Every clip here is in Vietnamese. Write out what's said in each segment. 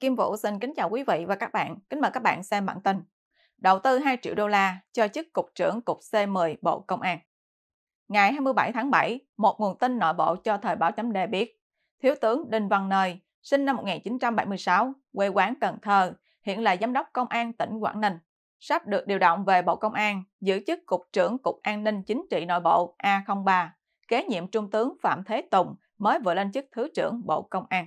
Kim Vũ xin kính chào quý vị và các bạn. Kính mời các bạn xem bản tin. Đầu tư 2 triệu đô la cho chức Cục trưởng Cục C10 Bộ Công an. Ngày 27 tháng 7, một nguồn tin nội bộ cho thời báo chấm đề biết, Thiếu tướng Đinh Văn Nơi, sinh năm 1976, quê quán Cần Thơ, hiện là Giám đốc Công an tỉnh Quảng Ninh, sắp được điều động về Bộ Công an, giữ chức Cục trưởng Cục An ninh Chính trị Nội bộ A03, kế nhiệm Trung tướng Phạm Thế Tùng mới vừa lên chức Thứ trưởng Bộ Công an.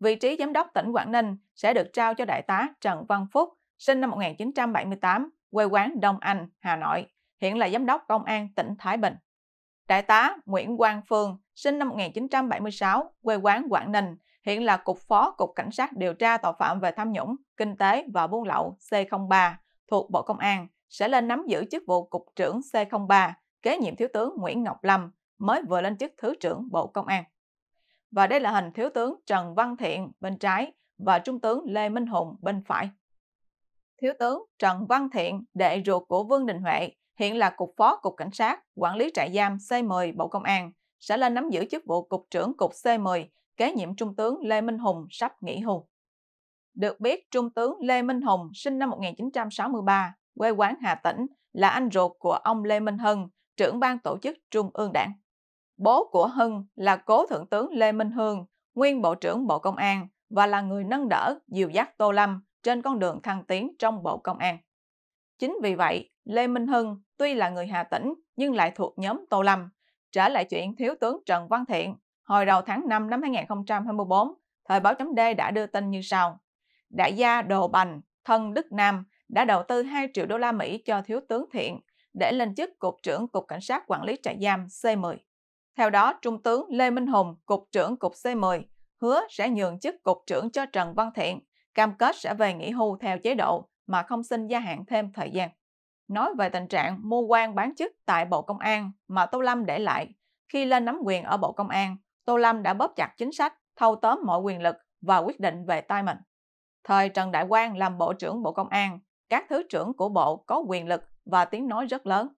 Vị trí giám đốc tỉnh Quảng Ninh sẽ được trao cho đại tá Trần Văn Phúc, sinh năm 1978, quê quán Đông Anh, Hà Nội, hiện là giám đốc công an tỉnh Thái Bình. Đại tá Nguyễn Quang Phương, sinh năm 1976, quê quán Quảng Ninh, hiện là cục phó cục cảnh sát điều tra tội phạm về tham nhũng, kinh tế và buôn lậu C03 thuộc Bộ Công an, sẽ lên nắm giữ chức vụ cục trưởng C03, kế nhiệm thiếu tướng Nguyễn Ngọc Lâm, mới vừa lên chức thứ trưởng Bộ Công an và đây là hình thiếu tướng Trần Văn Thiện bên trái và trung tướng Lê Minh Hùng bên phải. Thiếu tướng Trần Văn Thiện, đệ ruột của Vương Đình Huệ, hiện là Cục Phó Cục Cảnh sát, quản lý trại giam C10 Bộ Công an, sẽ lên nắm giữ chức vụ Cục trưởng Cục C10, kế nhiệm Trung tướng Lê Minh Hùng sắp nghỉ hưu. Được biết, Trung tướng Lê Minh Hùng sinh năm 1963, quê quán Hà Tĩnh, là anh ruột của ông Lê Minh Hân, trưởng ban tổ chức Trung ương Đảng. Bố của Hưng là cố Thượng tướng Lê Minh Hương, nguyên Bộ trưởng Bộ Công an và là người nâng đỡ dìu dắt Tô Lâm trên con đường thăng tiến trong Bộ Công an. Chính vì vậy, Lê Minh Hưng tuy là người Hà Tĩnh nhưng lại thuộc nhóm Tô Lâm. Trở lại chuyện Thiếu tướng Trần Văn Thiện, hồi đầu tháng 5 năm 2024, thời báo chấm D đã đưa tin như sau. Đại gia Đồ Bành, thân Đức Nam đã đầu tư 2 triệu đô la Mỹ cho Thiếu tướng Thiện để lên chức Cục trưởng Cục Cảnh sát Quản lý Trại giam C10. Theo đó, Trung tướng Lê Minh Hùng, Cục trưởng Cục C10, hứa sẽ nhường chức Cục trưởng cho Trần Văn Thiện, cam kết sẽ về nghỉ hưu theo chế độ mà không xin gia hạn thêm thời gian. Nói về tình trạng mua quan bán chức tại Bộ Công an mà Tô Lâm để lại, khi lên nắm quyền ở Bộ Công an, Tô Lâm đã bóp chặt chính sách, thâu tóm mọi quyền lực và quyết định về tay mình. Thời Trần Đại Quang làm Bộ trưởng Bộ Công an, các thứ trưởng của Bộ có quyền lực và tiếng nói rất lớn.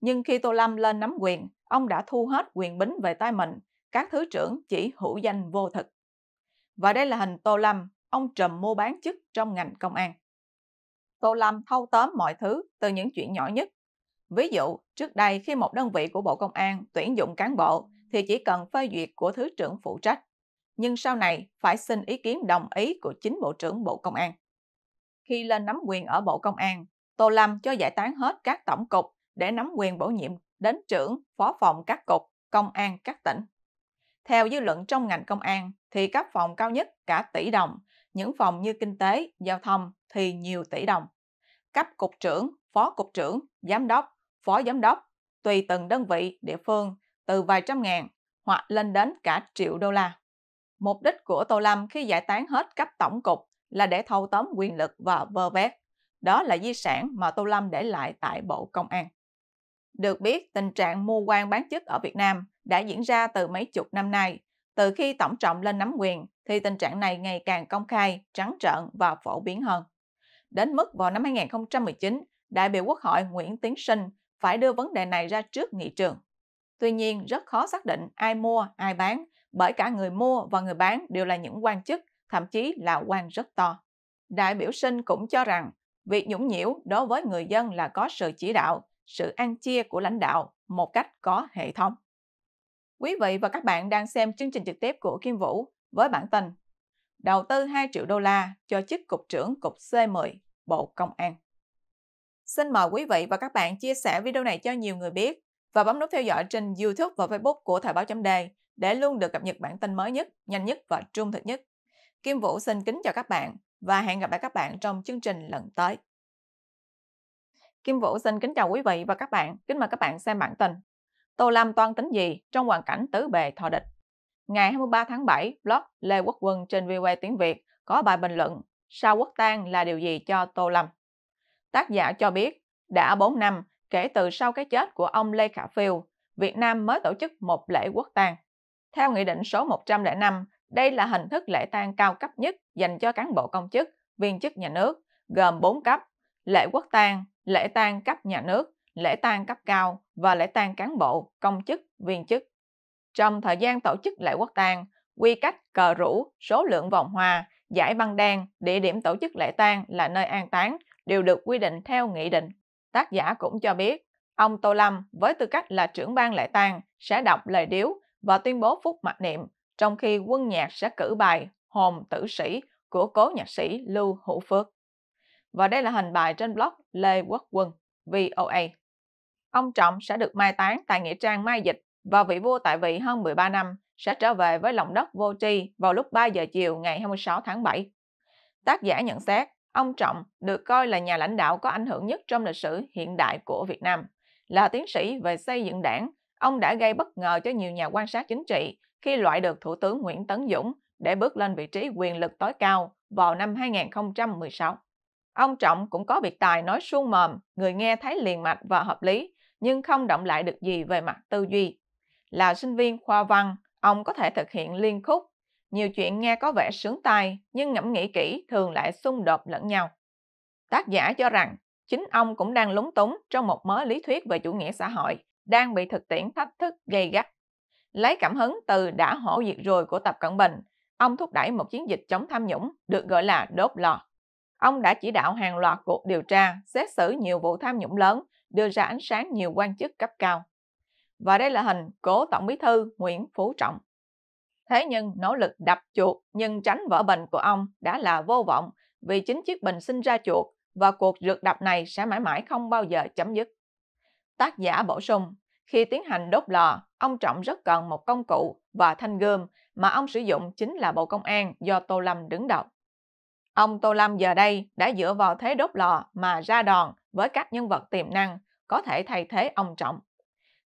Nhưng khi Tô Lâm lên nắm quyền, ông đã thu hết quyền bính về tay mình, các thứ trưởng chỉ hữu danh vô thực. Và đây là hình Tô Lâm, ông trùm mua bán chức trong ngành công an. Tô Lâm thâu tóm mọi thứ từ những chuyện nhỏ nhất. Ví dụ, trước đây khi một đơn vị của Bộ Công an tuyển dụng cán bộ thì chỉ cần phê duyệt của Thứ trưởng phụ trách. Nhưng sau này phải xin ý kiến đồng ý của chính Bộ trưởng Bộ Công an. Khi lên nắm quyền ở Bộ Công an, Tô Lâm cho giải tán hết các tổng cục để nắm quyền bổ nhiệm đến trưởng, phó phòng các cục, công an các tỉnh. Theo dư luận trong ngành công an, thì các phòng cao nhất cả tỷ đồng, những phòng như kinh tế, giao thông thì nhiều tỷ đồng. Cấp cục trưởng, phó cục trưởng, giám đốc, phó giám đốc, tùy từng đơn vị, địa phương, từ vài trăm ngàn hoặc lên đến cả triệu đô la. Mục đích của Tô Lâm khi giải tán hết cấp tổng cục là để thâu tóm quyền lực và vơ vét. Đó là di sản mà Tô Lâm để lại tại Bộ Công an. Được biết, tình trạng mua quan bán chức ở Việt Nam đã diễn ra từ mấy chục năm nay. Từ khi Tổng Trọng lên nắm quyền, thì tình trạng này ngày càng công khai, trắng trợn và phổ biến hơn. Đến mức vào năm 2019, đại biểu Quốc hội Nguyễn Tiến Sinh phải đưa vấn đề này ra trước nghị trường. Tuy nhiên, rất khó xác định ai mua, ai bán, bởi cả người mua và người bán đều là những quan chức, thậm chí là quan rất to. Đại biểu Sinh cũng cho rằng, việc nhũng nhiễu đối với người dân là có sự chỉ đạo, sự ăn chia của lãnh đạo một cách có hệ thống. Quý vị và các bạn đang xem chương trình trực tiếp của Kim Vũ với bản tin Đầu tư 2 triệu đô la cho chức Cục trưởng Cục C10 Bộ Công an. Xin mời quý vị và các bạn chia sẻ video này cho nhiều người biết và bấm nút theo dõi trên YouTube và Facebook của Thời báo chấm đề để luôn được cập nhật bản tin mới nhất, nhanh nhất và trung thực nhất. Kim Vũ xin kính chào các bạn và hẹn gặp lại các bạn trong chương trình lần tới. Kim Vũ xin kính chào quý vị và các bạn. Kính mời các bạn xem bản tin. Tô Lam toan tính gì trong hoàn cảnh tứ bề thọ địch? Ngày 23 tháng 7, blog Lê Quốc Quân trên VOA tiếng Việt có bài bình luận Sao quốc tang là điều gì cho Tô Lâm? Tác giả cho biết, đã 4 năm kể từ sau cái chết của ông Lê Khả Phiêu, Việt Nam mới tổ chức một lễ quốc tang. Theo Nghị định số 105, đây là hình thức lễ tang cao cấp nhất dành cho cán bộ công chức, viên chức nhà nước, gồm 4 cấp, lễ quốc tang, lễ tang cấp nhà nước, lễ tang cấp cao và lễ tang cán bộ, công chức, viên chức. Trong thời gian tổ chức lễ quốc tang, quy cách cờ rủ, số lượng vòng hoa, giải băng đen, địa điểm tổ chức lễ tang là nơi an táng đều được quy định theo nghị định. Tác giả cũng cho biết, ông Tô Lâm với tư cách là trưởng ban lễ tang sẽ đọc lời điếu và tuyên bố phút mặc niệm, trong khi quân nhạc sẽ cử bài Hồn tử sĩ của cố nhạc sĩ Lưu Hữu Phước và đây là hình bài trên blog Lê Quốc Quân, VOA. Ông Trọng sẽ được mai táng tại Nghĩa Trang Mai Dịch và vị vua tại vị hơn 13 năm sẽ trở về với lòng đất vô tri vào lúc 3 giờ chiều ngày 26 tháng 7. Tác giả nhận xét, ông Trọng được coi là nhà lãnh đạo có ảnh hưởng nhất trong lịch sử hiện đại của Việt Nam. Là tiến sĩ về xây dựng đảng, ông đã gây bất ngờ cho nhiều nhà quan sát chính trị khi loại được Thủ tướng Nguyễn Tấn Dũng để bước lên vị trí quyền lực tối cao vào năm 2016. Ông Trọng cũng có biệt tài nói suông mồm, người nghe thấy liền mạch và hợp lý, nhưng không động lại được gì về mặt tư duy. Là sinh viên khoa văn, ông có thể thực hiện liên khúc. Nhiều chuyện nghe có vẻ sướng tai, nhưng ngẫm nghĩ kỹ thường lại xung đột lẫn nhau. Tác giả cho rằng, chính ông cũng đang lúng túng trong một mớ lý thuyết về chủ nghĩa xã hội, đang bị thực tiễn thách thức gây gắt. Lấy cảm hứng từ đã hổ diệt rồi của Tập Cận Bình, ông thúc đẩy một chiến dịch chống tham nhũng được gọi là đốt lò. Ông đã chỉ đạo hàng loạt cuộc điều tra, xét xử nhiều vụ tham nhũng lớn, đưa ra ánh sáng nhiều quan chức cấp cao. Và đây là hình cố Tổng Bí thư Nguyễn Phú Trọng. Thế nhưng nỗ lực đập chuột nhưng tránh vỡ bình của ông đã là vô vọng vì chính chiếc bình sinh ra chuột và cuộc rượt đập này sẽ mãi mãi không bao giờ chấm dứt. Tác giả bổ sung, khi tiến hành đốt lò, ông Trọng rất cần một công cụ và thanh gươm mà ông sử dụng chính là Bộ Công an do Tô Lâm đứng đầu. Ông Tô Lâm giờ đây đã dựa vào thế đốt lò mà ra đòn với các nhân vật tiềm năng có thể thay thế ông Trọng.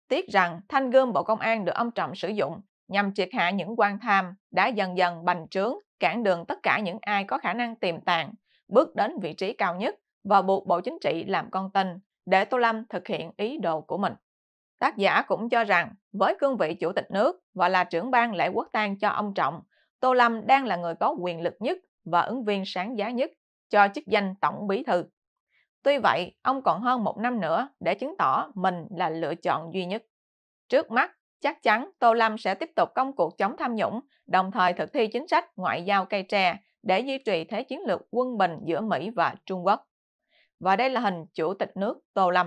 Tiếc rằng thanh gươm Bộ Công an được ông Trọng sử dụng nhằm triệt hạ những quan tham đã dần dần bành trướng, cản đường tất cả những ai có khả năng tiềm tàng, bước đến vị trí cao nhất và buộc Bộ Chính trị làm con tin để Tô Lâm thực hiện ý đồ của mình. Tác giả cũng cho rằng với cương vị chủ tịch nước và là trưởng ban lễ quốc tang cho ông Trọng, Tô Lâm đang là người có quyền lực nhất và ứng viên sáng giá nhất cho chức danh tổng bí thư. Tuy vậy, ông còn hơn một năm nữa để chứng tỏ mình là lựa chọn duy nhất. Trước mắt, chắc chắn Tô Lâm sẽ tiếp tục công cuộc chống tham nhũng, đồng thời thực thi chính sách ngoại giao cây tre để duy trì thế chiến lược quân bình giữa Mỹ và Trung Quốc. Và đây là hình chủ tịch nước Tô Lâm.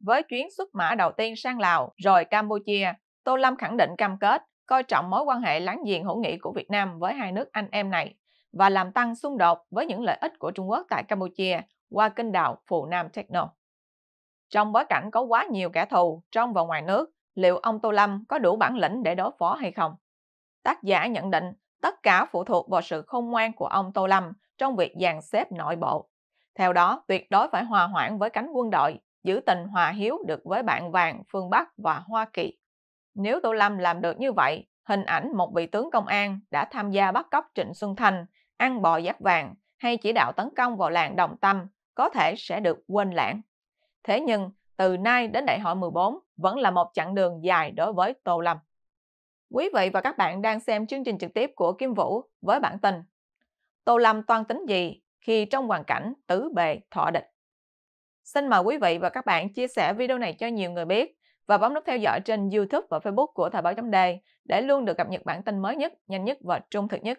Với chuyến xuất mã đầu tiên sang Lào rồi Campuchia, Tô Lâm khẳng định cam kết coi trọng mối quan hệ láng giềng hữu nghị của Việt Nam với hai nước anh em này và làm tăng xung đột với những lợi ích của Trung Quốc tại Campuchia qua kênh đào phụ Nam Techno. Trong bối cảnh có quá nhiều kẻ thù trong và ngoài nước, liệu ông Tô Lâm có đủ bản lĩnh để đối phó hay không? Tác giả nhận định tất cả phụ thuộc vào sự khôn ngoan của ông Tô Lâm trong việc dàn xếp nội bộ. Theo đó, tuyệt đối phải hòa hoãn với cánh quân đội, giữ tình hòa hiếu được với bạn vàng phương Bắc và Hoa Kỳ. Nếu Tô Lâm làm được như vậy, hình ảnh một vị tướng công an đã tham gia bắt cóc Trịnh Xuân Thành ăn bò giáp vàng hay chỉ đạo tấn công vào làng Đồng Tâm có thể sẽ được quên lãng. Thế nhưng, từ nay đến đại hội 14 vẫn là một chặng đường dài đối với Tô Lâm. Quý vị và các bạn đang xem chương trình trực tiếp của Kim Vũ với bản tin Tô Lâm toan tính gì khi trong hoàn cảnh tứ bề thọ địch? Xin mời quý vị và các bạn chia sẻ video này cho nhiều người biết và bấm nút theo dõi trên YouTube và Facebook của Thời báo chấm đề để luôn được cập nhật bản tin mới nhất, nhanh nhất và trung thực nhất.